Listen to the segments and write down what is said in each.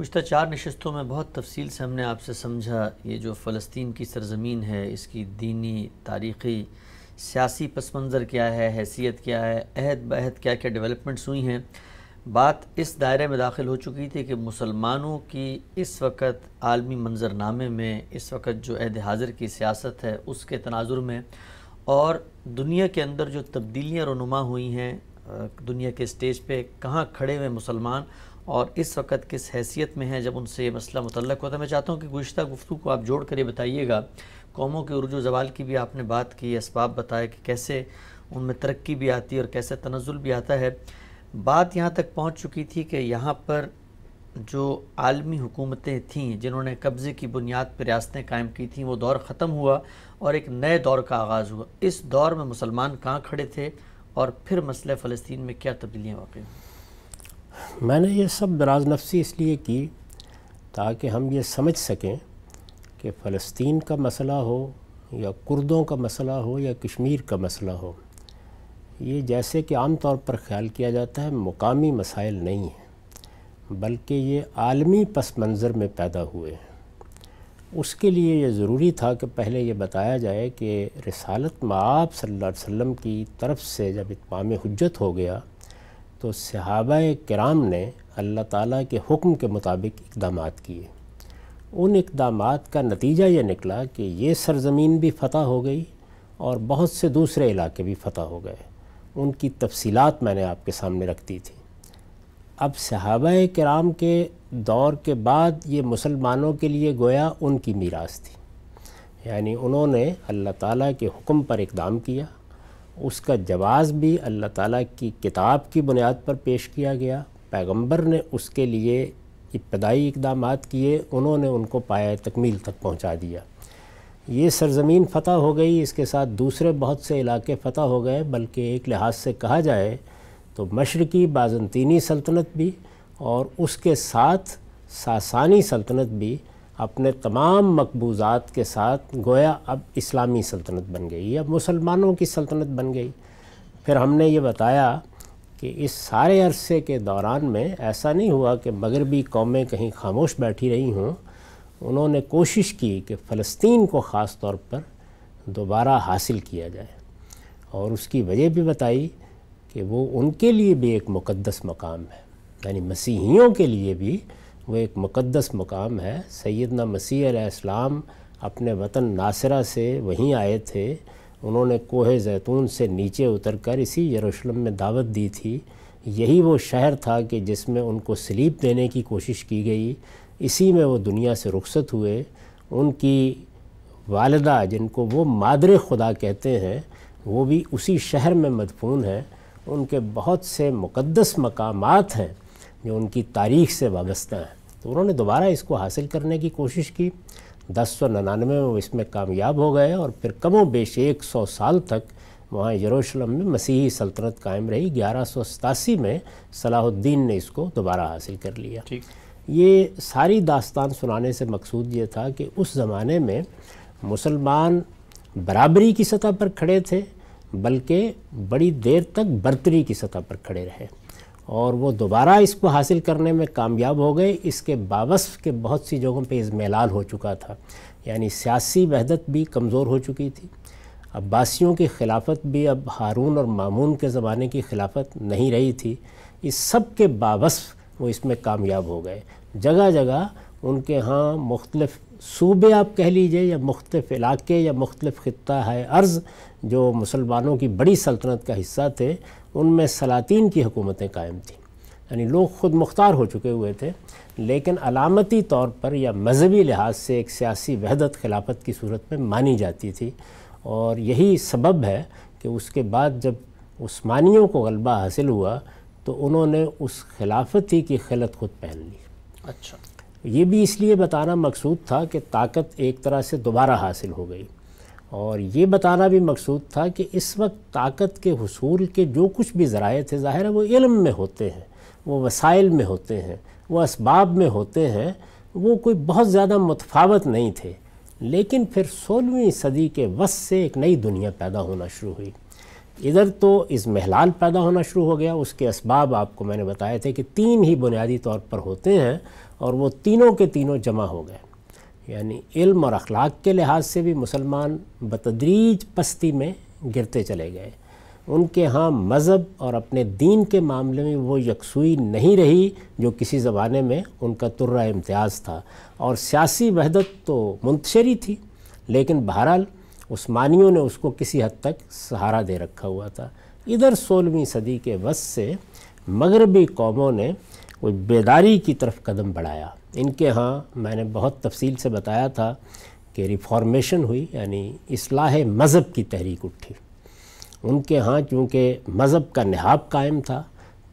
गुज्तर चार नशस्तों में बहुत तफसील से हमने आपसे समझा ये जो फ़लस्तीन की सरजमीन है इसकी दीनी तारीख़ी सियासी पस मंज़र क्या है हैसियत क्या है अहद बहद क्या क्या डेवलपमेंट्स हुई हैं बात इस दायरे में दाखिल हो चुकी थी कि मुसलमानों की इस वक्त आलमी मंजरनामे में इस वक्त जो अहद हाजिर की सियासत है उसके तनाजुर में और दुनिया के अंदर जो तब्दीलियाँ रनुमा हुई हैं दुनिया के स्टेज पर कहाँ खड़े हुए मुसलमान और इस वक्त किस हैसियत में है जब उनसे ये मसला मुतल होता है मैं चाहता हूँ कि गुज्त गुफ्तु को आप जोड़ कर ये बताइएगा कौमों की उर्दू जवाल की भी आपने बात की इसबाब बताए कि कैसे उनमें तरक्की भी आती है और कैसे तनजुल भी आता है बात यहाँ तक पहुँच चुकी थी कि यहाँ पर जो आलमी हुकूमतें थीं जिन्होंने कब्ज़े की बुनियाद पर रियासतें कायम की थीं वो दौर ख़त्म हुआ और एक नए दौर का आगाज़ हुआ इस दौर में मुसलमान कहाँ खड़े थे और फिर मसले फ़लस्तीन में क्या तब्दीलियाँ वाक़ मैंने ये सब दराज नफसी इसलिए की ताकि हम ये समझ सकें कि फ़लस्तीन का मसला हो या कुर्दों का मसला हो या कश्मीर का मसला हो ये जैसे कि आम तौर पर ख्याल किया जाता है मुकामी मसाइल नहीं हैं बल्कि ये आलमी पस मंज़र में पैदा हुए हैं उसके लिए ये ज़रूरी था कि पहले ये बताया जाए कि रसालत माप सल्लल्लाहु अलैहि की तरफ से जब इतमाम हजत हो गया तो सहाबा कराम ने अल्लाह ताला के हुक्म के मुताबिक इकदाम किए उन इकदाम का नतीजा ये निकला कि ये सरजमीन भी फतह हो गई और बहुत से दूसरे इलाके भी फतह हो गए उनकी तफसीलात मैंने आपके सामने रख दी थी अब सहाबा कराम के दौर के बाद ये मुसलमानों के लिए गोया उनकी मीरास थी यानी उन्होंने अल्लाह ताला के हुक्म पर इकदाम किया उसका जवाब भी अल्लाह ताला की किताब की बुनियाद पर पेश किया गया पैगंबर ने उसके लिए इब्तदाई इकदाम किए उन्होंने उनको पाया तकमील तक पहुँचा दिया ये सरजमीन फ़तह हो गई इसके साथ दूसरे बहुत से इलाके फ़तह हो गए बल्कि एक लिहाज से कहा जाए तो मशरकी बाज़ंतीनी सल्तनत भी और उसके साथ सासानी सल्तनत भी अपने तमाम मकबूज़ात के साथ गोया अब इस्लामी सल्तनत बन गई अब मुसलमानों की सल्तनत बन गई फिर हमने ये बताया कि इस सारे अरसे के दौरान में ऐसा नहीं हुआ कि मगरबी कौमें कहीं खामोश बैठी रही हों उन्होंने कोशिश की कि फ़लस्तीन को ख़ास तौर पर दोबारा हासिल किया जाए और उसकी वजह भी बताई कि वो उनके लिए भी एक मुक़दस मकाम है यानी मसीहियों के लिए भी वो एक मुक़दस मकाम है सैदना मसीह इस्लाम अपने वतन नासरा से वहीं आए थे उन्होंने कोह जैतून से नीचे उतरकर इसी यरूशलम में दावत दी थी यही वो शहर था कि जिसमें उनको स्लीप देने की कोशिश की गई इसी में वो दुनिया से रुखसत हुए उनकी वालदा जिनको वो मादर खुदा कहते हैं वो भी उसी शहर में मदफून हैं उनके बहुत से मुक़दस मकाम हैं जो उनकी तारीख से वाबस्ता हैं तो उन्होंने दोबारा इसको हासिल करने की कोशिश की दस सौ नन्ानवे में वो इसमें कामयाब हो गए और फिर कमो बेश एक सौ साल तक वहाँ यरूशलेम में मसीही सल्तनत कायम रही ग्यारह सौ सतासी में सलाहुद्दीन ने इसको दोबारा हासिल कर लिया ये सारी दास्तान सुनाने से मकसूद ये था कि उस ज़माने में मुसलमान बराबरी की सतह पर खड़े थे बल्कि बड़ी देर तक बर्तरी की सतह पर खड़े रहे और वो दोबारा इसको हासिल करने में कामयाब हो गए इसके बावस के बहुत सी जगहों पे इजमेलाल हो चुका था यानी सियासी वहदत भी कमज़ोर हो चुकी थी अब्बासियों की खिलाफत भी अब हारून और मामून के ज़माने की खिलाफत नहीं रही थी इस सब के बावस वो इसमें कामयाब हो गए जगह जगह उनके यहाँ मुख्तलफ़ सूबे आप कह लीजिए या मुख्तफ इलाके या मुख्तफ ख़त्ता है अर्ज़ जो मुसलमानों की बड़ी सल्तनत का हिस्सा थे उनमें सलातीन की हुकूमतें कायम थीं यानी लोग ख़ुद मुख्तार हो चुके हुए थे लेकिन अलामती तौर पर या मजहबी लिहाज से एक सियासी वहदत खिलाफत की सूरत में मानी जाती थी और यही सबब है कि उसके बाद जब उस्मानियों को गलबा हासिल हुआ तो उन्होंने उस खिलाफत ही की खिलत खुद पहन ली अच्छा ये भी इसलिए बताना मकसूद था कि ताकत एक तरह से दोबारा हासिल हो गई और ये बताना भी मकसूद था कि इस वक्त ताकत के हसूल के जो कुछ भी ज़रा थे ज़ाहिर है वो इल्म में होते हैं वो वसाइल में होते हैं वो इसबाब में होते हैं वो कोई बहुत ज़्यादा मुतफावत नहीं थे लेकिन फिर सोलहवीं सदी के वस से एक नई दुनिया पैदा होना शुरू हुई इधर तो इस महलाल पैदा होना शुरू हो गया उसके इसबाब आपको मैंने बताए थे कि तीन ही बुनियादी तौर पर होते हैं और वो तीनों के तीनों जमा हो गए यानी इल्म और अखलाक के लिहाज से भी मुसलमान बतदरीज पस्ती में गिरते चले गए उनके यहाँ मज़हब और अपने दीन के मामले में वो यकसुई नहीं रही जो किसी ज़माने में उनका तुर्रा इम्तियाज़ था और सियासी वहदत तो मुंतशरी थी लेकिन बहरहाल उस्मानियों ने उसको किसी हद तक सहारा दे रखा हुआ था इधर सोलहवीं सदी के वस से मगरबी कौमों ने कोई बेदारी की तरफ कदम बढ़ाया इनके यहाँ मैंने बहुत तफसील से बताया था कि रिफॉर्मेशन हुई यानी असलाह मज़हब की तहरीक उठी उनके यहाँ चूँकि मज़हब का नहाब कायम था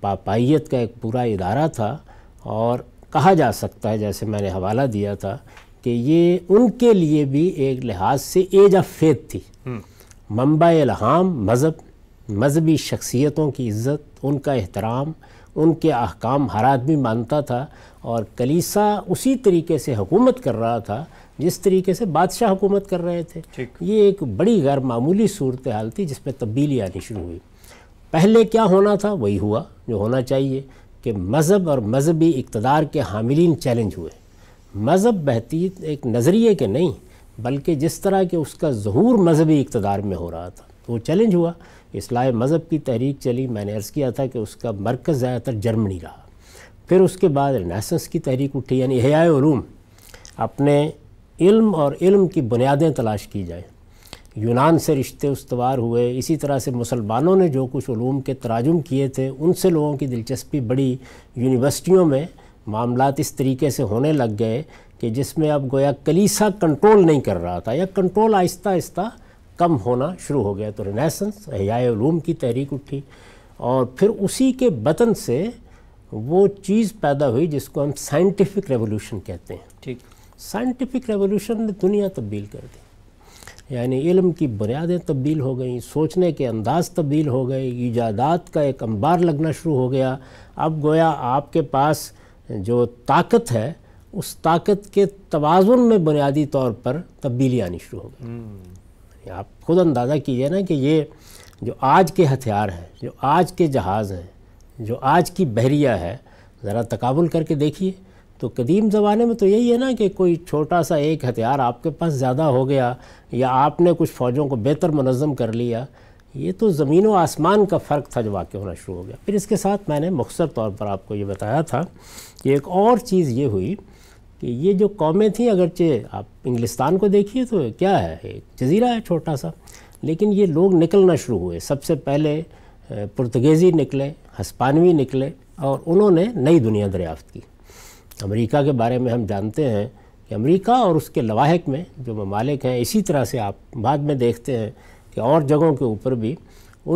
पापाइत का एक पूरा इदारा था और कहा जा सकता है जैसे मैंने हवाला दिया था कि ये उनके लिए भी एक लिहाज से एज ऑफ फेथ थी मम्बा हम्म। लहाम मज़हब मजहबी शख्सियतों की इज़्ज़त उनका एहतराम उनके अहकाम हर आदमी मानता था और कलीसा उसी तरीके से हुकूमत कर रहा था जिस तरीके से बादशाह हुकूमत कर रहे थे ये एक बड़ी गैर मामूली सूरत हाल थी जिसमें तब्दीली आनी शुरू हुई पहले क्या होना था वही हुआ जो होना चाहिए कि मज़हब और मजहबी इकतदार के हामिलीन चैलेंज हुए मज़हब बहतीत एक नज़रिए के नहीं बल्कि जिस तरह के उसका जहूर मजहबी इकतदार में हो रहा था तो वो चैलेंज हुआ इसलाह मज़हब की तहरीक चली मैंने अर्ज़ किया था कि उसका मरकज़ ज़्यादातर जर्मनी रहा फिर उसके बाद रिनासंस की तहरीक उठी यानी हयाए ूम अपने इल्म और इल्म की बुनियादें तलाश की जाए यूनान से रिश्ते उसवार हुए इसी तरह से मुसलमानों ने जो कुछ ूम के तराजुम किए थे उनसे लोगों की दिलचस्पी बड़ी यूनिवर्सिटियों में मामला इस तरीके से होने लग गए कि जिसमें अब गोया कलीसा कंट्रोल नहीं कर रहा था या कंट्रोल आहिस्ता आहिस्ता कम होना शुरू हो गया तो रिनेसेंस हयाए की तहरीक उठी और फिर उसी के बतन से वो चीज़ पैदा हुई जिसको हम साइंटिफिक रेवोल्यूशन कहते हैं ठीक साइंटिफिक रेवोल्यूशन ने दुनिया तब्दील कर दी यानी इल्म की बुनियादें तब्दील हो गई सोचने के अंदाज तब्दील हो गए ईजादात का एक अंबार लगना शुरू हो गया अब गोया आपके पास जो ताकत है उस ताकत के तोज़ुन में बुनियादी तौर पर तब्दीली आनी शुरू हो गई हम्म। आप खुद अंदाज़ा कीजिए ना कि ये जो आज के हथियार हैं जो आज के जहाज़ हैं जो आज की बहरिया है ज़रा तकाबुल करके देखिए तो कदीम ज़माने में तो यही है ना कि कोई छोटा सा एक हथियार आपके पास ज़्यादा हो गया या आपने कुछ फ़ौजों को बेहतर मनज़म कर लिया ये तो ज़मीन व आसमान का फ़र्क था जो वाक़ होना शुरू हो गया फिर इसके साथ मैंने मख्सर तौर पर आपको ये बताया था कि एक और चीज़ ये हुई कि ये जो कौमें थीं अगरचे आप इंग्लिस्तान को देखिए तो क्या है एक जजीरा है छोटा सा लेकिन ये लोग निकलना शुरू हुए सबसे पहले पुर्तगेज़ी निकले हस्पानवी निकले और उन्होंने नई दुनिया दरियाफ्त की अमेरिका के बारे में हम जानते हैं कि अमेरिका और उसके लवाहक में जो ममालिक हैं इसी तरह से आप बाद में देखते हैं कि और जगहों के ऊपर भी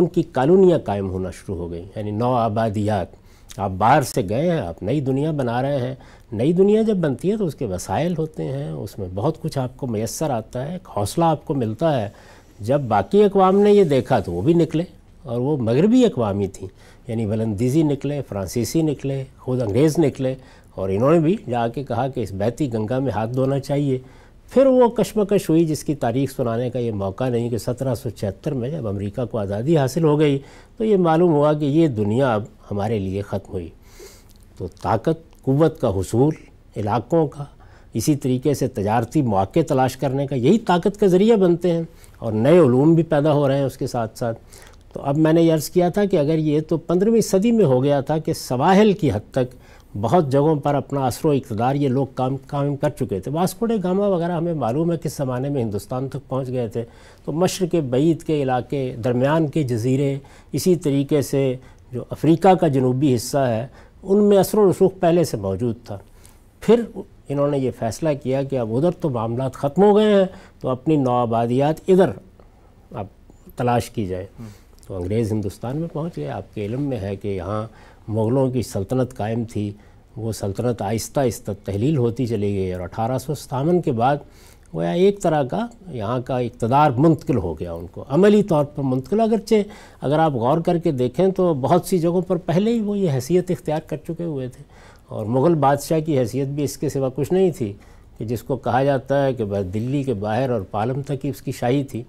उनकी कॉलोनियाँ कायम होना शुरू हो गई यानी नौ आबादियात आप बाहर से गए हैं आप नई दुनिया बना रहे हैं नई दुनिया जब बनती है तो उसके वसाइल होते हैं उसमें बहुत कुछ आपको मैसर आता है एक हौसला आपको मिलता है जब बाकी अकवाम ने ये देखा तो वो भी निकले और वो मगरबी अकवामी ही थी यानी वलंदीज़ी निकले फ्रांसीसी निकले खुद अंग्रेज़ निकले और इन्होंने भी जाके कहा कि इस बहती गंगा में हाथ धोना चाहिए फिर वो कश्मकश हुई जिसकी तारीख सुनाने का ये मौका नहीं कि सत्रह सौ छिहत्तर में जब अमेरिका को आज़ादी हासिल हो गई तो ये मालूम हुआ कि ये दुनिया अब हमारे लिए ख़त्म हुई तो ताकत कुत का हसूल इलाक़ों का इसी तरीके से तजारती मौक़े तलाश करने का यही ताकत का ज़रिया बनते हैं और नए ूम भी पैदा हो रहे हैं उसके साथ साथ तो अब मैंने अर्ज़ किया था कि अगर ये तो पंद्रहवीं सदी में हो गया था कि सवाहल की हद तक बहुत जगहों पर अपना असर इकतदार ये लोग काम कायम कर चुके थे वास्कोडे गामा वगैरह हमें मालूम है किस ज़माने में हिंदुस्तान तक पहुंच गए थे तो मशर के बीत के इलाके दरमियान के जजीरे इसी तरीके से जो अफ्रीका का जनूबी हिस्सा है उनमें असर रसूख पहले से मौजूद था फिर इन्होंने ये फ़ैसला किया कि अब उधर तो मामला ख़त्म हो गए हैं तो अपनी आबादियात इधर अब तलाश की जाए तो अंग्रेज़ हिंदुस्तान में पहुँच गए आपके इलम में है कि यहाँ मुग़लों की सल्तनत कायम थी वो सल्तनत आहिस्ता आहिस्ता तहलील होती चली गई और अठारह सौ सतावन के बाद गोया एक तरह का यहाँ का इकतदार मुंतकिल हो गया उनको अमली तौर पर मुंतकिल अगरचे अगर आप गौर करके देखें तो बहुत सी जगहों पर पहले ही वो ये हैसियत इख्तियार कर चुके हुए थे और मुग़ल बादशाह की हैसियत भी इसके सिवा कुछ नहीं थी कि जिसको कहा जाता है कि बस दिल्ली के बाहर और पालम तक ही उसकी शाही थी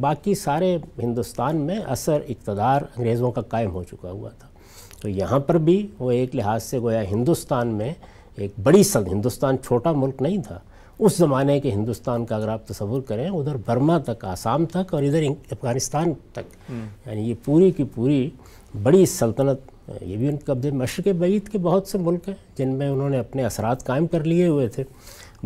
बाकी सारे हिंदुस्तान में असर इकतदार अंग्रेज़ों का कायम हो चुका हुआ था तो यहाँ पर भी वो एक लिहाज से गोया हिंदुस्तान में एक बड़ी संघ हिंदुस्तान छोटा मुल्क नहीं था उस ज़माने के हिंदुस्तान का अगर आप तस्वुर करें उधर बर्मा तक आसाम तक और इधर अफ़गानिस्तान तक यानी ये पूरी की पूरी बड़ी सल्तनत ये भी उनके कब्जे मशरक़ बैद के बहुत से मुल्क हैं जिनमें उन्होंने अपने असरात कायम कर लिए हुए थे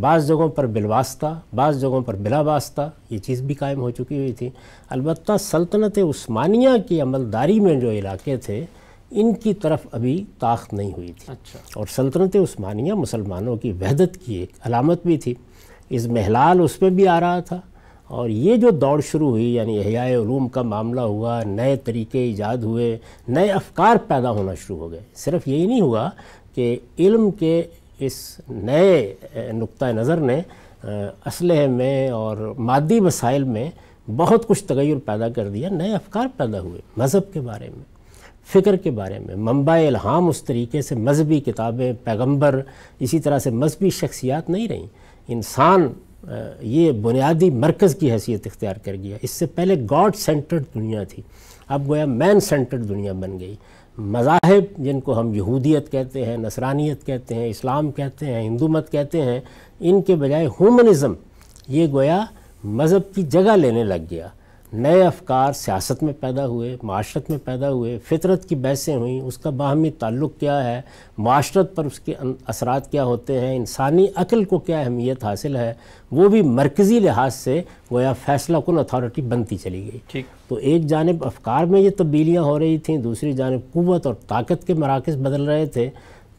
बाज़ जगहों पर बिलवास्ता बाज़ जगहों पर बिला वास्ता ये चीज़ भी कायम हो चुकी हुई थी अलबत् सल्तनत उस्मानिया की अमलदारी में जो इलाके थे इनकी तरफ अभी ताकत नहीं हुई थी अच्छा और सल्तनत उस्मानिया मुसलमानों की वहदत की एक अलामत भी थी इस महलाल उस पर भी आ रहा था और ये जो दौड़ शुरू हुई यानी हयालूम का मामला हुआ नए तरीके ईजाद हुए नए अफकार पैदा होना शुरू हो गए सिर्फ यही नहीं हुआ कि इल्म के इस नए नुक़ नज़र ने असलह में और मादी मसाइल में बहुत कुछ तगैर पैदा कर दिया नए अफकार पैदा हुए मज़हब के बारे में फ़िक्र के बारे में मंबा इल्हाम उस तरीके से मजहबी किताबें पैगंबर इसी तरह से मजहबी शख्सियात नहीं रहीं इंसान ये बुनियादी मरकज़ की हैसियत इख्तियार कर गया इससे पहले गॉड सेंटर्ड दुनिया थी अब गोया मैन सेंटर्ड दुनिया बन गई मज़ाहब जिनको हम यहूदियत कहते हैं नसरानियत कहते हैं इस्लाम कहते हैं हिंदू मत कहते हैं इनके बजाय हुमनिज़म ये गोया मज़हब की जगह लेने लग गया नए अफकार सियासत में पैदा हुए माशरत में पैदा हुए फितरत की बहसें हुई उसका बाहमी ताल्लुक़ क्या है माशरत पर उसके असरात क्या होते हैं इंसानी अकल को क्या अहमियत हासिल है वो भी मरकज़ी लिहाज से गोया फैसला कन अथॉरिटी बनती चली गई ठीक तो एक जानब अफकार में ये तब्दीलियाँ हो रही थी दूसरी जानब क़वत और ताकत के मराकज़ बदल रहे थे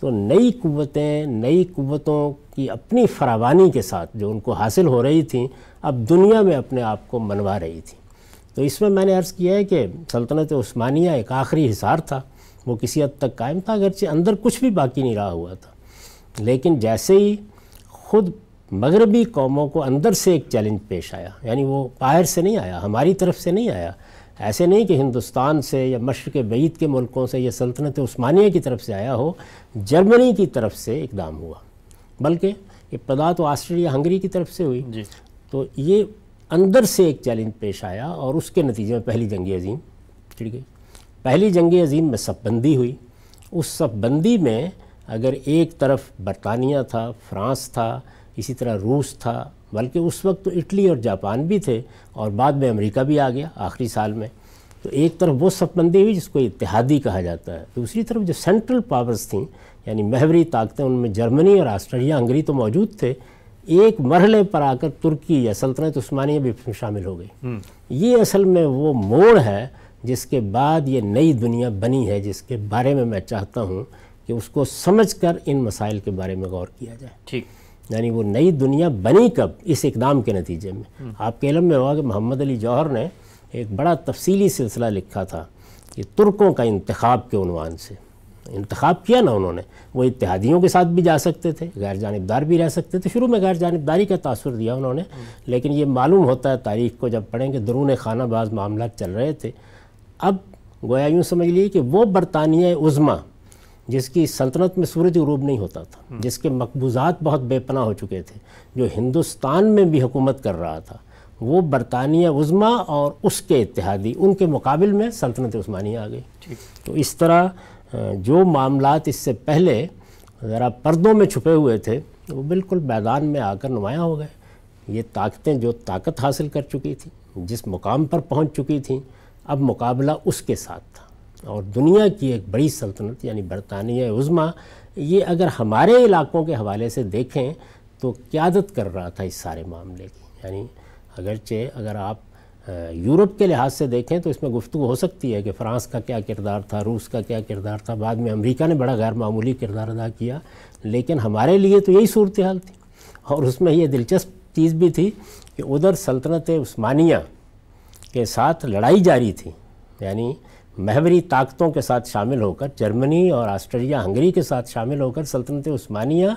तो नई क़वतें नई क़वतों की अपनी फरावानी के साथ जो उनको हासिल हो रही थी अब दुनिया में अपने आप को मनवा रही थी तो इसमें मैंने अर्ज़ किया है कि सल्तनत उस्मानिया एक आखिरी हिसार था वो किसी हद तक कायम था अगरचे अंदर कुछ भी बाकी नहीं रहा हुआ था लेकिन जैसे ही ख़ुद मगरबी कौमों को अंदर से एक चैलेंज पेश आया यानी वो बाहर से नहीं आया हमारी तरफ से नहीं आया ऐसे नहीं कि हिंदुस्तान से या मशरक़ बैद के मुल्कों से या सल्तनत उस्मानिया की तरफ से आया हो जर्मनी की तरफ से इकदाम हुआ बल्कि इब्तदा तो ऑस्ट्रेलिया हंगरी की तरफ से हुई तो ये अंदर से एक चैलेंज पेश आया और उसके नतीजे में पहली जंग अजीम छिड़ गई पहली जंग अजीम में सपबंदी हुई उस सपबंदी में अगर एक तरफ बरतानिया था फ्रांस था इसी तरह रूस था बल्कि उस वक्त तो इटली और जापान भी थे और बाद में अमेरिका भी आ गया आखिरी साल में तो एक तरफ वो सपबंदी हुई जिसको इतिहादी कहा जाता है दूसरी तरफ जो सेंट्रल पावर्स थी यानी महवरी ताकतें उनमें जर्मनी और ऑस्ट्रेलिया हंगरी तो मौजूद थे एक मरहले पर आकर तुर्की या सल्तनत उस्मानिया भी शामिल हो गई हम्म। ये असल में वो मोड़ है जिसके बाद ये नई दुनिया बनी है जिसके बारे में मैं चाहता हूँ कि उसको समझ कर इन मसाइल के बारे में गौर किया जाए ठीक यानी वो नई दुनिया बनी कब इस इकदाम के नतीजे में हम्म। आपके इलम में हुआ कि मोहम्मद अली जौहर ने एक बड़ा तफसीली सिलसिला लिखा था कि तुर्कों का इंतखाब के उनवान से इंतखब किया ना उन्होंने वो इतिहादियों के साथ भी जा सकते थे गैर जानबदार भी रह सकते थे शुरू में गैर जानबदारी का तासर दिया उन्होंने लेकिन ये मालूम होता है तारीख को जब पढ़ेंगे दरून खाना बाज मामला चल रहे थे अब गोया यूँ समझ लिए कि वो बरतानिया उज़मा जिसकी सल्तनत में सूरज गरूब नहीं होता था जिसके मकबूजात बहुत बेपना हो चुके थे जो हिंदुस्तान में भी हुकूमत कर रहा था वो बरतानिया उज़मा और उसके इतिहादी उनके मुकाबल में सल्तनत उस्मानी आ गई तो इस तरह जो मामलात इससे पहले ज़रा पर्दों में छुपे हुए थे वो बिल्कुल मैदान में आकर नुमाया हो गए ये ताकतें जो ताकत हासिल कर चुकी थी जिस मुकाम पर पहुंच चुकी थी अब मुकाबला उसके साथ था और दुनिया की एक बड़ी सल्तनत यानी बरतानिया उज़मा ये अगर हमारे इलाकों के हवाले से देखें तो क्यादत कर रहा था इस सारे मामले की यानी अगरचे अगर आप यूरोप के लिहाज से देखें तो इसमें गुफ्तु हो सकती है कि फ़्रांस का क्या किरदार था रूस का क्या किरदार था बाद में अमेरिका ने बड़ा गैर मामूली किरदार अदा किया लेकिन हमारे लिए तो यही सूरत हाल थी और उसमें यह दिलचस्प चीज़ भी थी कि उधर सल्तनत उस्मानिया के साथ लड़ाई जारी थी यानी महवरी ताकतों के साथ शामिल होकर जर्मनी और ऑस्ट्रेलिया हंगरी के साथ शामिल होकर सल्तनत उस्मानिया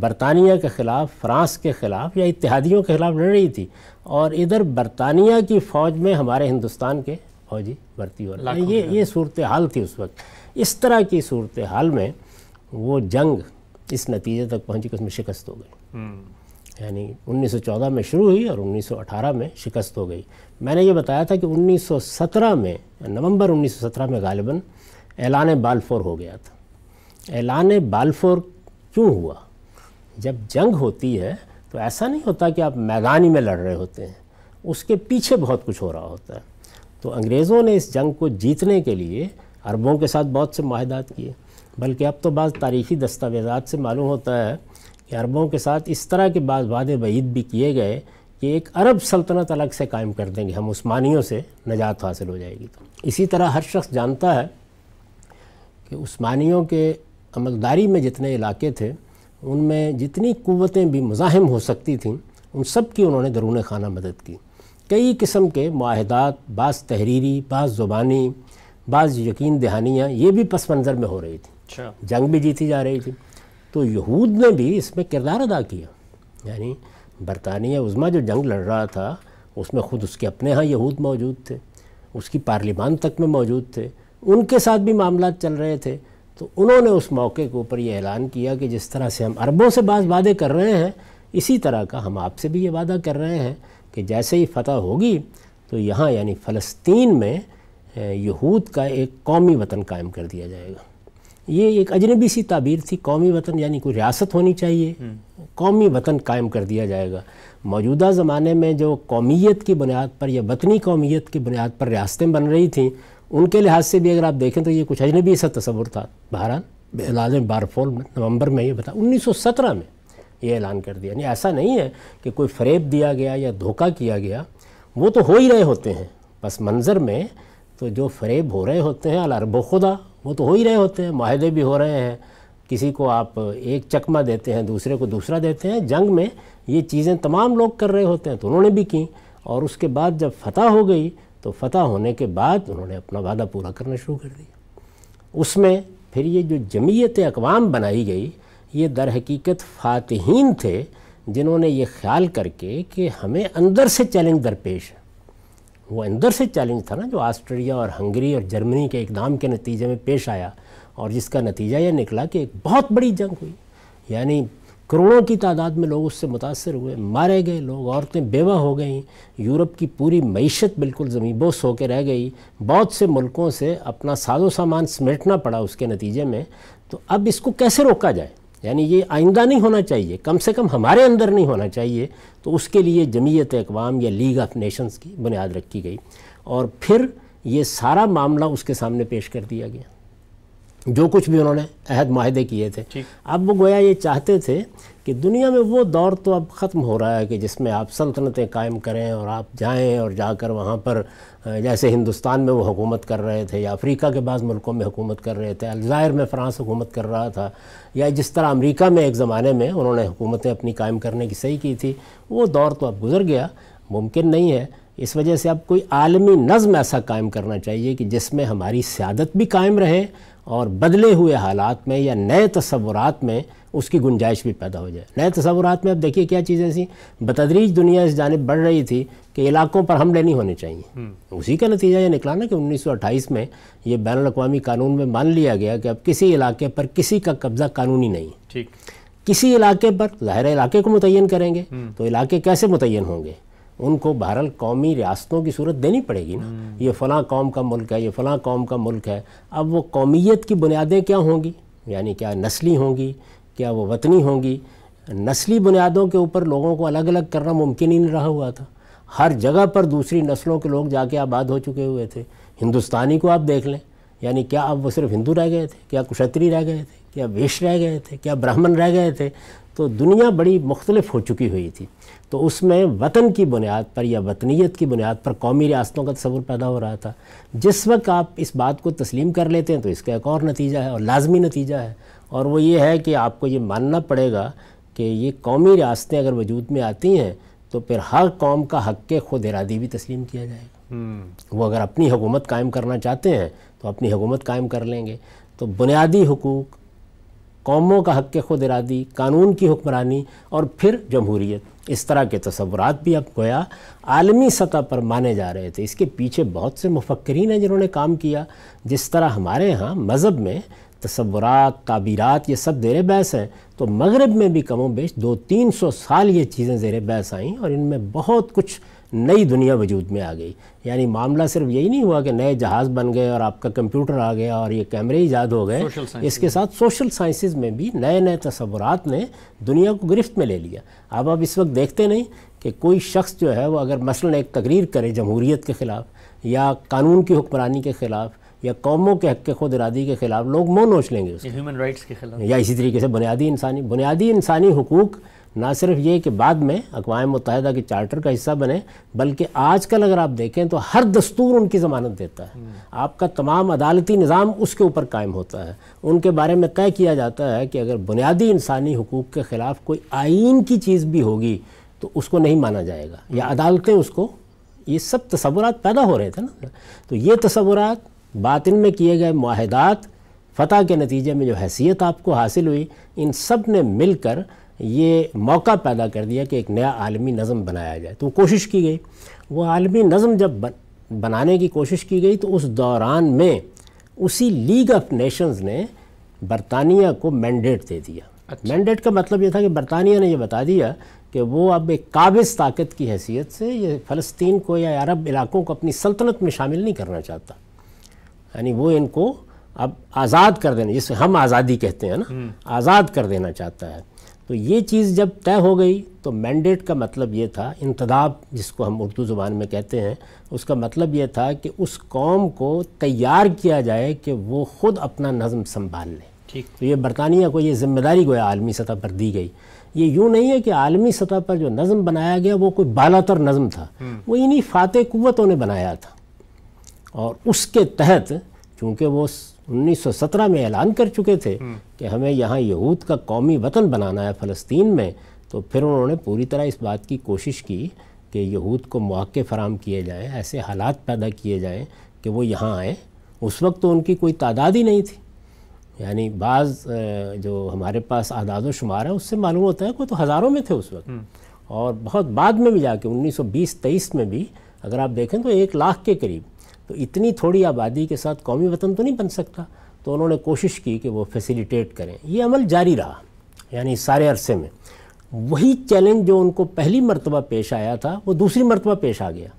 बरतानिया के ख़िलाफ़ फ्रांस के ख़िलाफ़ या इतिहादियों के ख़िलाफ़ लड़ रही थी और इधर बरतानिया की फ़ौज में हमारे हिंदुस्तान के फौजी भर्ती हो रहे ये ये सूरत हाल थी उस वक्त इस तरह की सूरत हाल में वो जंग इस नतीजे तक पहुंची कि उसमें शिकस्त हो गई हम्म। यानी 1914 में शुरू हुई और 1918 में शिकस्त हो गई मैंने ये बताया था कि 1917 में नवंबर 1917 में गालिबा ऐलान बालफोर हो गया था ऐलान बालफोर क्यों हुआ जब जंग होती है तो ऐसा नहीं होता कि आप मैदानी में लड़ रहे होते हैं उसके पीछे बहुत कुछ हो रहा होता है तो अंग्रेज़ों ने इस जंग को जीतने के लिए अरबों के साथ बहुत से माहदात किए बल्कि अब तो बाज़ तारीखी दस्तावेज़ात से मालूम होता है कि अरबों के साथ इस तरह के बाद वादे वहीद भी किए गए कि एक अरब सल्तनत अलग से कायम कर देंगे हम उस्मानियों से नजात हासिल हो जाएगी तो इसी तरह हर शख्स जानता है कि उस्मानियों के अमलदारी में जितने इलाके थे उनमें जितनी कुवतें भी मुजाहिम हो सकती थीं उन सब की उन्होंने दरून खाना मदद की कई किस्म के माहदात बाज़ तहरीरी बाज़ ज़ुबानी बाज़ यकीन दहानियाँ ये भी पस मंज़र में हो रही थी अच्छा। जंग भी जीती जा रही थी तो यहूद ने भी इसमें किरदार अदा किया यानी बरतानिया उज़मा जो जंग लड़ रहा था उसमें ख़ुद उसके अपने यहाँ यहूद मौजूद थे उसकी पार्लिमान तक में मौजूद थे उनके साथ भी मामला चल रहे थे तो उन्होंने उस मौके के ऊपर ये ऐलान किया कि जिस तरह से हम अरबों से बाज वादे कर रहे हैं इसी तरह का हम आपसे भी ये वादा कर रहे हैं कि जैसे ही फतह होगी तो यहाँ यानी फ़लस्तीन में यहूद का एक कौमी वतन कायम कर दिया जाएगा ये एक अजनबी सी ताबीर थी कौमी वतन यानी कोई रियासत होनी चाहिए हम्म। कौमी वतन कायम कर दिया जाएगा मौजूदा ज़माने में जो कौमीत की बुनियाद पर या वतनी कौमीत की बुनियाद पर रियासतें बन रही थी उनके लिहाज से भी अगर आप देखें तो ये कुछ अजनबी सा तस्वुर था बहरहाल फोल बारफोल नवंबर में ये बता 1917 में ये ऐलान कर दिया यानी ऐसा नहीं है कि कोई फरेब दिया गया या धोखा किया गया वो तो हो ही रहे होते हैं बस मंज़र में तो जो फरेब हो रहे होते हैं अलरब खुदा वो तो हो ही रहे होते हैं माहदे भी हो रहे हैं किसी को आप एक चकमा देते हैं दूसरे को दूसरा देते हैं जंग में ये चीज़ें तमाम लोग कर रहे होते हैं तो उन्होंने भी की और उसके बाद जब फतह हो गई तो फतह होने के बाद उन्होंने अपना वादा पूरा करना शुरू कर दिया उसमें फिर ये जो जमीयत अकवाम बनाई गई ये दर हकीकत फातहीन थे जिन्होंने ये ख्याल करके कि हमें अंदर से चैलेंज दरपेश है वो अंदर से चैलेंज था ना जो ऑस्ट्रेलिया और हंगरी और जर्मनी के इकदाम के नतीजे में पेश आया और जिसका नतीजा ये निकला कि एक बहुत बड़ी जंग हुई यानी करोड़ों की तादाद में लोग उससे मुतासर हुए मारे गए लोग औरतें बेवा हो गई यूरोप की पूरी मीशत बिल्कुल ज़मीबोस होकर रह गई बहुत से मुल्कों से अपना साजो सामान समेटना पड़ा उसके नतीजे में तो अब इसको कैसे रोका जाए यानी ये आइंदा नहीं होना चाहिए कम से कम हमारे अंदर नहीं होना चाहिए तो उसके लिए जमीयत अकवाम या लीग ऑफ नेशंस की बुनियाद रखी गई और फिर ये सारा मामला उसके सामने पेश कर दिया गया जो कुछ भी उन्होंने अहद माहे किए थे अब वो गोया ये चाहते थे कि दुनिया में वो दौर तो अब ख़त्म हो रहा है कि जिसमें आप सल्तनतें कायम करें और आप जाएं और जाकर वहाँ पर जैसे हिंदुस्तान में वो हुकूमत कर रहे थे या अफ्रीका के बाद मुल्कों में हुकूमत कर रहे थे अलजायर में फ़्रांस हुकूमत कर रहा था या जिस तरह अमेरिका में एक ज़माने में उन्होंने हुकूमतें अपनी कायम करने की सही की थी वो दौर तो अब गुज़र गया मुमकिन नहीं है इस वजह से अब कोई आलमी नज़म ऐसा कायम करना चाहिए कि जिसमें हमारी सियादत भी कायम रहे और बदले हुए हालात में या नए तस्वुरात में उसकी गुंजाइश भी पैदा हो जाए नए तस्वुरात में अब देखिए क्या चीज़ें थी बतदरीज दुनिया इस जानब बढ़ रही थी कि इलाकों पर हमले नहीं होने चाहिए हम्म। उसी का नतीजा ये निकला ना कि 1928 में ये बैन अवी कानून में मान लिया गया कि अब किसी इलाके पर किसी का कब्ज़ा कानूनी नहीं ठीक किसी इलाके पर ज़ाहिर इलाके को मुतन करेंगे हम्म। तो इलाके कैसे मुतन होंगे उनको बहरहाल कौमी रियासतों की सूरत देनी पड़ेगी ना हम्म। ये फ़लाँ कौम का मुल्क है ये फ़लाँ कौम का मुल्क है अब वो कौमीत की बुनियादें क्या होंगी यानी क्या नस्ली होंगी क्या वो वतनी होंगी नस्ली बुनियादों के ऊपर लोगों को अलग अलग करना मुमकिन ही नहीं रहा हुआ था हर जगह पर दूसरी नस्लों के लोग जाके आबाद हो चुके हुए थे हिंदुस्तानी को आप देख लें यानी क्या अब वो सिर्फ हिंदू रह गए थे क्या कुशत्री रह गए थे क्या वेश रह गए थे क्या ब्राह्मण रह गए थे तो दुनिया बड़ी मुख्तलिफ हो चुकी हुई थी तो उसमें वतन की बुनियाद पर या वतनीत की बुनियाद पर कौमी रियासतों का तस्वुर पैदा हो रहा था जिस वक्त आप इस बात को तस्लीम कर लेते हैं तो इसका एक और नतीजा है और लाजमी नतीजा है और वो ये है कि आपको ये मानना पड़ेगा कि ये कौमी रियासतें अगर वजूद में आती हैं तो फिर हर कौम का हक के खुद इरादी भी तस्लीम किया जाएगा हम्म। वो अगर अपनी हुकूमत कायम करना चाहते हैं तो अपनी हुकूमत कायम कर लेंगे तो बुनियादी हकूक़ कौमों का हक खुद इरादी कानून की हुक्मरानी और फिर जमहूरीत इस तरह के तस्वुरात भी अब गोया आलमी सतह पर माने जा रहे थे इसके पीछे बहुत से मुफक्रीन हैं जिन्होंने काम किया जिस तरह हमारे यहाँ मज़हब में तस्वुरात ताबीरات ये सब जेर बहस हैं तो मगरब में भी कमो बेश दो तीन सौ साल ये चीज़ें जेर बहस आईं और इनमें बहुत कुछ नई दुनिया वजूद में आ गई यानी मामला सिर्फ यही नहीं हुआ कि नए जहाज़ बन गए और आपका कंप्यूटर आ गया और ये कैमरे ईजाद हो गए इसके साथ सोशल साइंसिस में भी नए नए तस्वुरात ने दुनिया को गिरफ्त में ले लिया अब आप इस वक्त देखते नहीं कि कोई शख्स जो है वो अगर मसलन एक तकरीर करे जमहूरीत के ख़िलाफ़ या कानून की हुक्मरानी के ख़िलाफ़ या कौमों के हक के खुद इरादी के ख़िलाफ़ लोग मोह नोच लेंगे ह्यूमन राइट्स के खिलाफ या इसी तरीके से बुनियादी इंसानी बुनियादी इंसानी हकूक़ ना सिर्फ ये कि बाद में अकवा मुतहद के चार्टर का हिस्सा बने बल्कि आज कल अगर आप देखें तो हर दस्तूर उनकी ज़मानत देता है आपका तमाम अदालती निज़ाम उसके ऊपर कायम होता है उनके बारे में तय किया जाता है कि अगर बुनियादी इंसानी हकूक़ के ख़िलाफ़ कोई आइन की चीज़ भी होगी तो उसको नहीं माना जाएगा या अदालतें उसको ये सब तस्वुरात पैदा हो रहे थे ना तो ये तस्वुरात बातिन में किए गए माहदात फतह के नतीजे में जो हैसियत आपको हासिल हुई इन सब ने मिलकर ये मौका पैदा कर दिया कि एक नया आलमी नज़म बनाया जाए तो कोशिश की गई वो आलमी नज़म जब बन, बनाने की कोशिश की गई तो उस दौरान में उसी लीग ऑफ नेशंस ने बरतानिया को मैंडेट दे दिया अच्छा। मैंडेट का मतलब ये था कि बरतानिया ने यह बता दिया कि वो अब एक काबिज़ ताकत की हैसियत से ये फ़लस्तीन को या अरब इलाकों को अपनी सल्तनत में शामिल नहीं करना चाहता यानी वो इनको अब आज़ाद कर देना जिसे हम आज़ादी कहते हैं ना हम्म। आज़ाद कर देना चाहता है तो ये चीज़ जब तय हो गई तो मैंडेट का मतलब ये था इंतदाब जिसको हम उर्दू ज़ुबान में कहते हैं उसका मतलब ये था कि उस कौम को तैयार किया जाए कि वो ख़ुद अपना नज़म संभाल लें ठीक तो ये बरतानिया को ये जिम्मेदारी गोया आलमी सतह पर दी गई ये यूँ नहीं है कि आलमी सतह पर जो नज़म बनाया गया वो कोई बालातर नज़म था हम्म। वो इन्हीं फातः कुतों ने बनाया था और उसके तहत चूँकि वो 1917 में ऐलान कर चुके थे हम्म। कि हमें यहाँ यहूद का कौमी वतन बनाना है फ़लस्तीन में तो फिर उन्होंने पूरी तरह इस बात की कोशिश की कि यहूद को मौक़े फ़राम किए जाएँ ऐसे हालात पैदा किए जाएँ कि वो यहाँ आएँ उस वक्त तो उनकी कोई तादाद ही नहीं थी यानी बाज़ जो हमारे पास आदाद शुमार है उससे मालूम होता है कोई तो हज़ारों में थे उस वक्त हम्म। और बहुत बाद में भी जाके 1920-23 में भी अगर आप देखें तो एक लाख के करीब तो इतनी थोड़ी आबादी के साथ कौमी वतन तो नहीं बन सकता तो उन्होंने कोशिश की कि वो फैसिलिटेट करें ये अमल जारी रहा यानी सारे अरसे में वही चैलेंज जो उनको पहली मरतबा पेश आया था वो दूसरी मरतबा पेश आ गया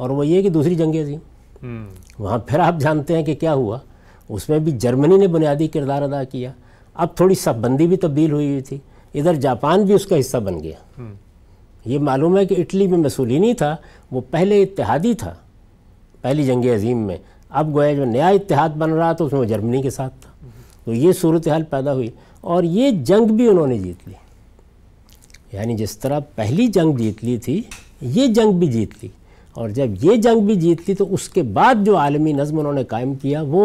और वो ये कि दूसरी जंगें थी हम्म। वहाँ फिर आप जानते हैं कि क्या हुआ उसमें भी जर्मनी ने बुनियादी किरदार अदा किया अब थोड़ी बंदी भी तब्दील हुई हुई थी इधर जापान भी उसका हिस्सा बन गया हम्म। ये मालूम है कि इटली में नहीं था वो पहले इतिहादी था पहली जंग अजीम में अब गोया जो नया इतिहाद बन रहा था उसमें जर्मनी के साथ था तो ये सूरत हाल पैदा हुई और ये जंग भी उन्होंने जीत ली यानी जिस तरह पहली जंग जीत ली थी ये जंग भी जीत ली और जब ये जंग भी जीत ली तो उसके बाद जो आलमी नज़म उन्होंने कायम किया वो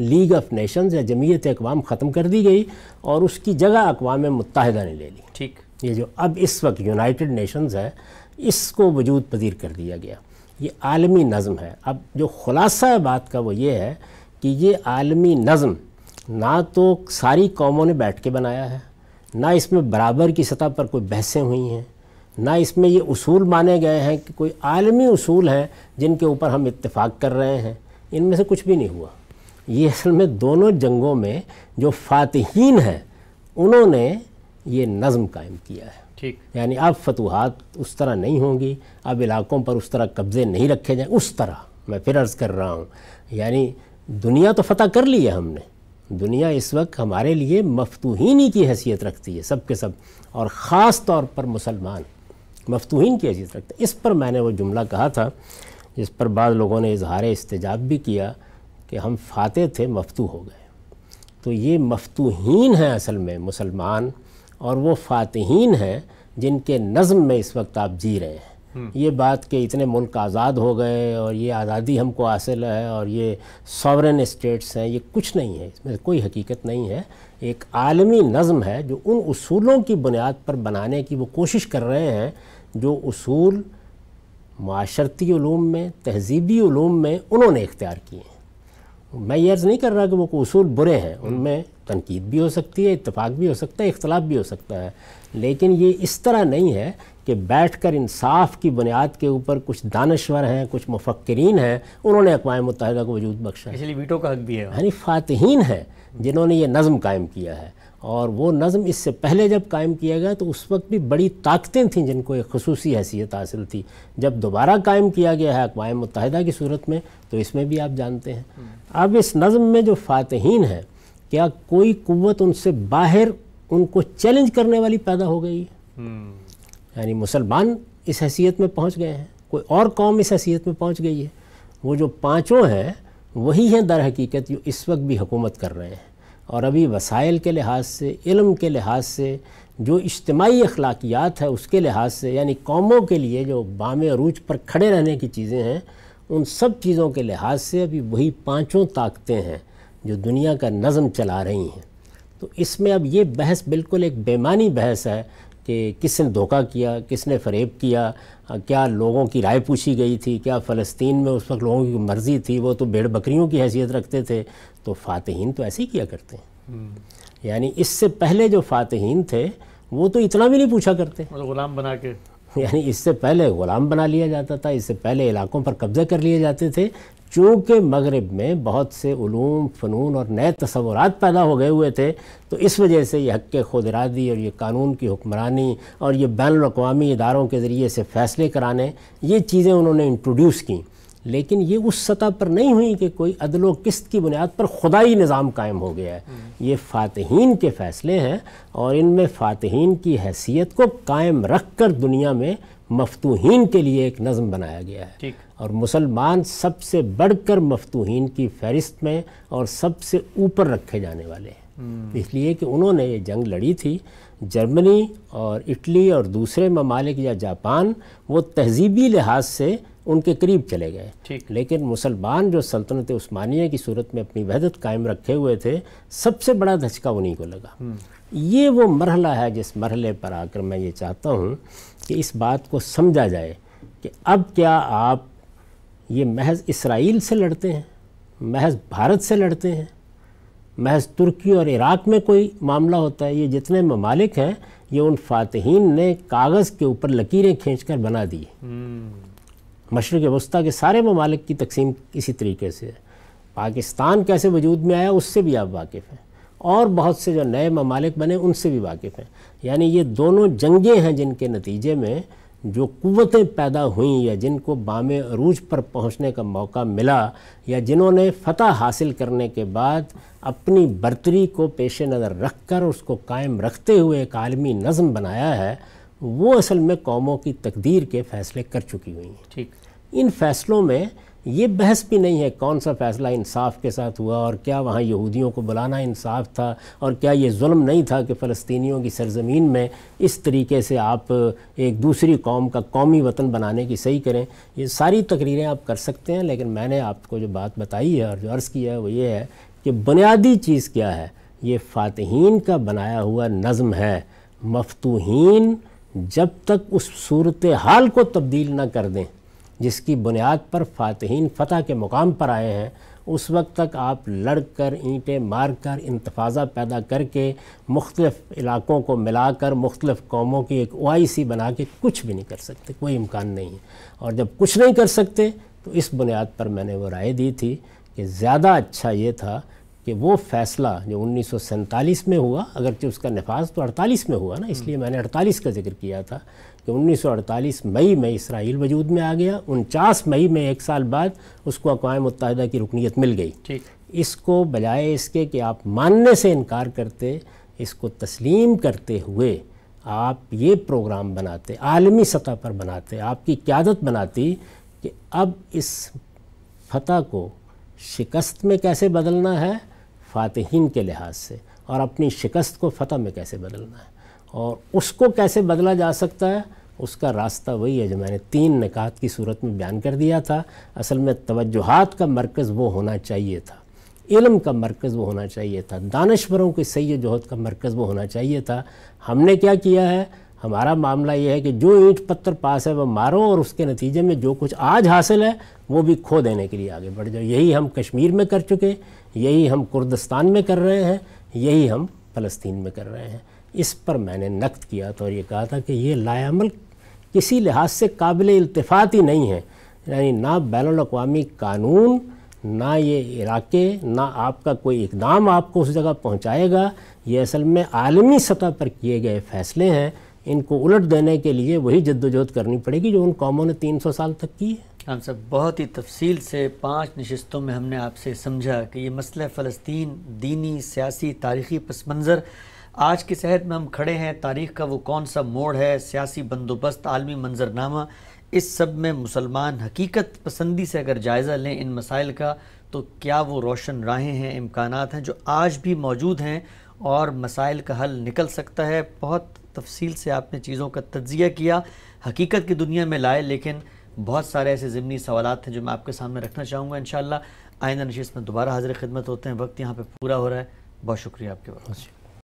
लीग ऑफ नेशंस या जमीयत अकवाम ख़त्म कर दी गई और उसकी जगह अकवाम मुतहदा ने ले ली ठीक ये जो अब इस वक्त यूनाइटेड नेशंस है इसको वजूद पजीर कर दिया गया ये आलमी नज़म है अब जो ख़ुलासा है बात का वो ये है कि ये आलमी नज़म ना तो सारी कौमों ने बैठ के बनाया है ना इसमें बराबर की सतह पर कोई बहसें हुई हैं ना इसमें ये उसूल माने गए हैं कि कोई आलमी उसूल हैं जिनके ऊपर हम इत्तेफाक कर रहे हैं इनमें से कुछ भी नहीं हुआ ये असल में दोनों जंगों में जो फातहीन हैं उन्होंने ये नज़म कायम किया है ठीक यानी अब फतूहत उस तरह नहीं होंगी अब इलाकों पर उस तरह कब्ज़े नहीं रखे जाएंगे उस तरह मैं फिर अर्ज़ कर रहा हूँ यानी दुनिया तो फ़तह कर ली है हमने दुनिया इस वक्त हमारे लिए मफतूहिनी की हैसियत रखती है सब के सब और ख़ास तौर पर मुसलमान मफतूहिन की हैसियत रखते इस पर मैंने वो जुमला कहा था जिस पर बाद लोगों ने इजहार इस्तेजाब भी किया कि हम फाते थे मफतू हो गए तो ये मफतूहीन हैं असल में मुसलमान और वो फातहीन हैं जिनके नज़म में इस वक्त आप जी रहे हैं हम्म। ये बात कि इतने मुल्क आज़ाद हो गए और ये आज़ादी हमको हासिल है और ये सॉवरन स्टेट्स हैं ये कुछ नहीं है इसमें कोई हकीकत नहीं है एक आलमी नज़म है जो उन असूलों की बुनियाद पर बनाने की वो कोशिश कर रहे हैं जो असूल माशरती ूम में तहजीबी ूम में उन्होंने इख्तियार किए हैं मैं यर्ज़ नहीं कर रहा कि वो असूल बुरे हैं हम्म। उनमें तनकीद भी हो सकती है इतफाक़ भी हो सकता है इख्तलाफ भी हो सकता है लेकिन ये इस तरह नहीं है कि बैठ कर इंसाफ की बुनियाद के ऊपर कुछ दानश्वर हैं कुछ मुफक्रीन हैं उन्होंने अकवा मुतहदा को वजूद बख्शा इसलिए वीटो का हक भी है यानी फ़ातहीन है जिन्होंने ये नज़म कायम किया है और वो नज़म इससे पहले जब कायम किया गया तो उस वक्त भी बड़ी ताकतें थीं जिनको एक खसूस हैसियत हासिल थी जब दोबारा कायम किया गया है अकवा मुतहदा की सूरत में तो इसमें भी आप जानते हैं हम्म। अब इस नज़म में जो फ़ातहीन हैं क्या कोई कुत उनसे बाहर उनको चैलेंज करने वाली पैदा हो गई है हम्म। यानी मुसलमान इस हैसियत में पहुंच गए हैं कोई और कौम इस हैसियत में पहुंच गई है वो जो पांचों हैं वही हैं दर हकीकत जो इस वक्त भी हुकूमत कर रहे हैं और अभी वसाइल के लिहाज से इल्म के लिहाज से जो इज्तमाही अखलाकियात है उसके लिहाज से यानी कौमों के लिए जो बाम अरूज पर खड़े रहने की चीज़ें हैं उन सब चीज़ों के लिहाज से अभी वही पाँचों ताकतें हैं जो दुनिया का नज़म चला रही हैं तो इसमें अब ये बहस बिल्कुल एक बेमानी बहस है कि किसने धोखा किया किसने फरेब किया क्या लोगों की राय पूछी गई थी क्या फ़लस्तीन में उस वक्त लोगों की मर्ज़ी थी वो तो भेड़ बकरियों की हैसियत रखते थे तो फ़ातहन तो ऐसे ही किया करते हैं हम्म। यानी इससे पहले जो फ़ातहन थे वो तो इतना भी नहीं पूछा करते मतलब गुलाम बना के यानी इससे पहले ग़ुलाम बना लिया जाता था इससे पहले इलाकों पर कब्जा कर लिए जाते थे चूँकि मगरब में बहुत से ूम फ़नून और नए तस्वूर पैदा हो गए हुए थे तो इस वजह से ये हक खुदरादी और ये कानून की हुक्मरानी और ये बैन अवी इदारों के ज़रिए से फ़ैसले कराने ये चीज़ें उन्होंने इंट्रोड्यूस की लेकिन ये उस सतह पर नहीं हुई कि कोई अदलो किस्त की बुनियाद पर खुदाई निज़ाम कायम हो गया है हम्म। ये फ़ातहन के फ़ैसले हैं और इनमें फ़ातहन की हैसियत को कायम रख कर दुनिया में मफतूहन के लिए एक नज़म बनाया गया है और मुसलमान सबसे बढ़कर मफतूहन की फहरिस्त में और सबसे ऊपर रखे जाने वाले हैं हम्म। इसलिए कि उन्होंने ये जंग लड़ी थी जर्मनी और इटली और दूसरे ममालिक या जापान वो तहजीबी लिहाज से उनके करीब चले गए लेकिन मुसलमान जो सल्तनत उस्मानिया की सूरत में अपनी वहदत कायम रखे हुए थे सबसे बड़ा धचका उन्हीं को लगा हम्म। ये वो मरहला है जिस मरहले पर आकर मैं ये चाहता हूँ कि इस बात को समझा जाए कि अब क्या आप ये महज इसराइल से लड़ते हैं महज भारत से लड़ते हैं महज तुर्की और इराक़ में कोई मामला होता है ये जितने ममालिक हैं ये उन फातहीन ने कागज़ के ऊपर लकीरें खींच कर बना दी हम्म। मशरक़ वस्ती के सारे ममालिक की तकसीम इसी तरीके से है पाकिस्तान कैसे वजूद में आया उससे भी आप वाकिफ़ हैं और बहुत से जो नए ममालिक बने उनसे भी वाकिफ़ हैं यानी ये दोनों जंगें हैं जिनके नतीजे में जो कुतें पैदा हुई या जिनको बाम अरूज पर पहुंचने का मौका मिला या जिन्होंने फतह हासिल करने के बाद अपनी बर्तरी को पेश नज़र रख कर उसको कायम रखते हुए एक आलमी नज़म बनाया है वो असल में कौमों की तकदीर के फ़ैसले कर चुकी हुई हैं ठीक इन फ़ैसलों में ये बहस भी नहीं है कौन सा फैसला इंसाफ के साथ हुआ और क्या वहाँ यहूदियों को बुलाना इंसाफ था और क्या ये जुल्म नहीं था कि फ़लस्तीनियों की सरजमीन में इस तरीके से आप एक दूसरी कौम का कौमी वतन बनाने की सही करें ये सारी तकरीरें आप कर सकते हैं लेकिन मैंने आपको जो बात बताई है और जो अर्ज़ किया है वो ये है कि बुनियादी चीज़ क्या है ये फ़ातहन का बनाया हुआ नज़म है मफतूहन जब तक उस सूरत हाल को तब्दील ना कर दें जिसकी बुनियाद पर फ़ातहन फ़तह के मुकाम पर आए हैं उस वक्त तक आप लड़ कर ईंटें मार कर इंतफाज़ा पैदा करके मुख्तलफ इलाक़ों को मिला कर कौमों की एक वाई सी बना के कुछ भी नहीं कर सकते कोई इम्कान नहीं है और जब कुछ नहीं कर सकते तो इस बुनियाद पर मैंने वो राय दी थी कि ज़्यादा अच्छा ये था कि वो फ़ैसला जो उन्नीस में हुआ अगरचि उसका नफाज तो अड़तालीस में हुआ ना इसलिए हम्म। मैंने अड़तालीस का जिक्र किया था कि 1948 मई में इसराइल वजूद में आ गया उनचास मई में एक साल बाद उसको अकवा मुतहदा की रुकनीत मिल गई इसको बजाय इसके कि आप मानने से इनकार करते इसको तस्लीम करते हुए आप ये प्रोग्राम बनाते आलमी सतह पर बनाते आपकी क्यादत बनाती कि अब इस फतह को शिकस्त में कैसे बदलना है फ़ातहन के लिहाज से और अपनी शिकस्त को फतह में कैसे बदलना है और उसको कैसे बदला जा सकता है उसका रास्ता वही है जो मैंने तीन निकात की सूरत में बयान कर दिया था असल में तवजुहात का मरकज़ वो होना चाहिए था इल्म का मरकज़ वो होना चाहिए था दानश्वरों के सही जहद का मरकज़ वो होना चाहिए था हमने क्या किया है हमारा मामला यह है कि जो ईंट पत्थर पास है वह मारो और उसके नतीजे में जो कुछ आज हासिल है वो भी खो देने के लिए आगे बढ़ जाओ यही हम कश्मीर में कर चुके यही हम कुर्दस्तान में कर रहे हैं यही हम फ़लस्तीन में कर रहे हैं इस पर मैंने नक्त किया था और ये कहा था कि ये लायामल किसी लिहाज से काबिल इल्तफात ही नहीं है यानी ना बैन अवी कानून ना ये इलाके ना आपका कोई इकदाम आपको उस जगह पहुंचाएगा ये असल में आलमी सतह पर किए गए फ़ैसले हैं इनको उलट देने के लिए वही जद्दोजहद करनी पड़ेगी जो उन कौमों ने 300 साल तक की है हम सब बहुत ही तफसील से पांच नशस्तों में हमने आपसे समझा कि ये मसला फ़लस्तीन दीनी सियासी तारीख़ी पस मंज़र आज की सेहत में हम खड़े हैं तारीख का वो कौन सा मोड़ है सियासी बंदोबस्त आलमी मंजरनामा इस सब में मुसलमान हकीकत पसंदी से अगर जायज़ा लें इन मसाइल का तो क्या वो रोशन राहें हैं इम्कान हैं जो आज भी मौजूद हैं और मसाइल का हल निकल सकता है बहुत तफसील से आपने चीज़ों का तजिया किया हकीकत की दुनिया में लाए लेकिन बहुत सारे ऐसे ज़मनी सवाल हैं जो मैं आपके सामने रखना चाहूँगा इन शाला आइंदा नशीस में दोबारा हाजिर खिदमत होते हैं वक्त यहाँ पर पूरा हो रहा है बहुत शुक्रिया आपके शुक्रिया